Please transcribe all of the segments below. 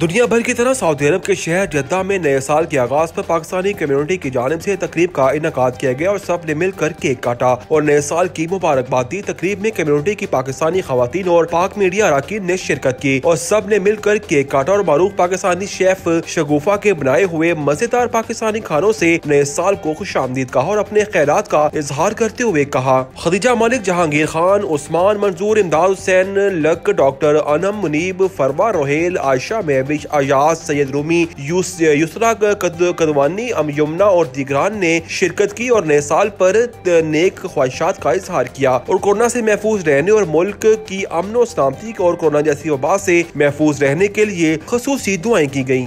दुनिया भर की तरह सऊदी अरब के शहर जद्दा में नए साल के आगाज पर पाकिस्तानी कम्युनिटी की जानब से तकरीब का इनका किया गया और सब ने मिलकर केक काटा और नए साल की मुबारकबाद दी तकरीब में कम्युनिटी की पाकिस्तानी खातन और पाक मीडिया अरकान ने शिरकत की और सब ने मिलकर केक काटा और मरूफ पाकिस्तानी शेफ शगुफा के बनाए हुए मजेदार पाकिस्तानी खानों ऐसी नए साल को खुश आमदीद कहा और अपने ख्याल का इजहार करते हुए कहा खदीजा मालिक जहांगीर खान उस्मान मंजूर इमदाद हुसैन लक डॉक्टर अनम मुनीब फरवा रोहेल आयशा में शहबिश अयाज सैयद रूमी यूस, युसरा कद, कदवानी अम यमुना और दिगरान ने शिरकत की और नए साल पर नेक ख्वाहिशात का इजहार किया और कोरोना से महफूज रहने और मुल्क की अमन और सलामती और कोरोना जैसी वबा से महफूज रहने के लिए खसूस दुआएं की गई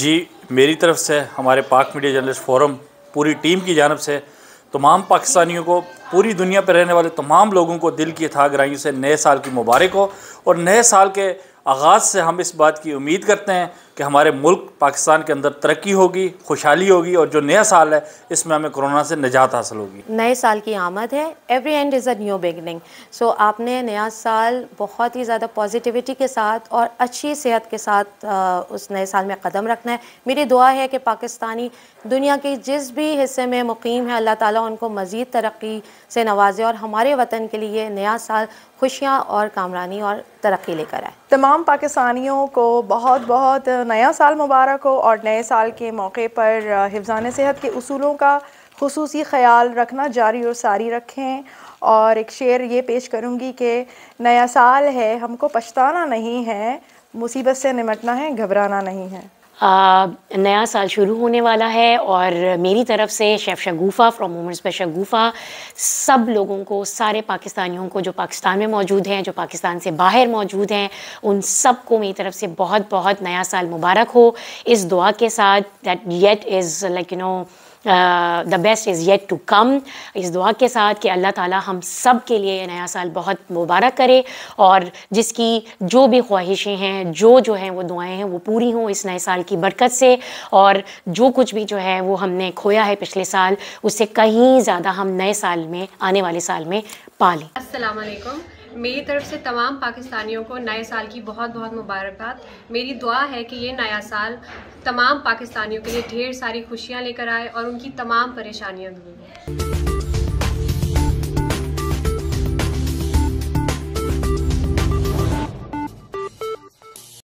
जी मेरी तरफ से हमारे पाक मीडिया जर्नलिस्ट फोरम पूरी टीम की जानब से तमाम पाकिस्तानियों को पूरी दुनिया पर रहने वाले तमाम लोगों को दिल की था से नए साल की मुबारक हो और नए साल के आगाज़ से हम इस बात की उम्मीद करते हैं कि हमारे मुल्क पाकिस्तान के अंदर तरक्की होगी खुशहाली होगी और जो नया साल है इसमें हमें कोरोना से निजात हासिल होगी नए साल की आमद है every end is a new beginning so आपने नया साल बहुत ही ज़्यादा पॉजिटिविटी के साथ और अच्छी सेहत के साथ आ, उस नए साल में कदम रखना है मेरी दुआ है कि पाकिस्तानी दुनिया के जिस भी हिस्से में मुकीम है अल्लाह ताली उनको मज़ीद तरक्की से नवाजे और हमारे वतन के लिए नया साल खुशियाँ और कामरानी और तरक्की लेकर आए तमाम पाकिस्तानियों को बहुत बहुत नया साल मुबारक हो और नए साल के मौके पर हिफान सेहत के असूलों का खसूस ख्याल रखना जारी और सारी रखें और एक शेर ये पेश करूँगी कि नया साल है हमको पछताना नहीं है मुसीबत से निमटना है घबराना नहीं है नया साल शुरू होने वाला है और मेरी तरफ से शेफ़ शगूफ़ा फ्रॉम वूमेंस पे शगूफ़ा सब लोगों को सारे पाकिस्तानियों को जो पाकिस्तान में मौजूद हैं जो पाकिस्तान से बाहर मौजूद हैं उन सब को मेरी तरफ से बहुत बहुत नया साल मुबारक हो इस दुआ के साथ that yet is like you know the best is yet to come इस दुआ के साथ कि अल्लाह ताला हम सब के लिए नया साल बहुत मुबारक करे और जिसकी जो भी ख्वाहिशें हैं जो जो हैं वो दुआएं हैं वो पूरी हों इस नए साल की बरकत से और जो कुछ भी जो है वो हमने खोया है पिछले साल उससे कहीं ज़्यादा हम नए साल में आने वाले साल में पा लें असलकम मेरी तरफ से तमाम पाकिस्तानियों को नए साल की बहुत बहुत मुबारकबाद मेरी दुआ है कि ये नया साल तमाम पाकिस्तानियों के लिए ढेर सारी खुशियाँ लेकर आए और उनकी तमाम परेशानियाँ दूर हों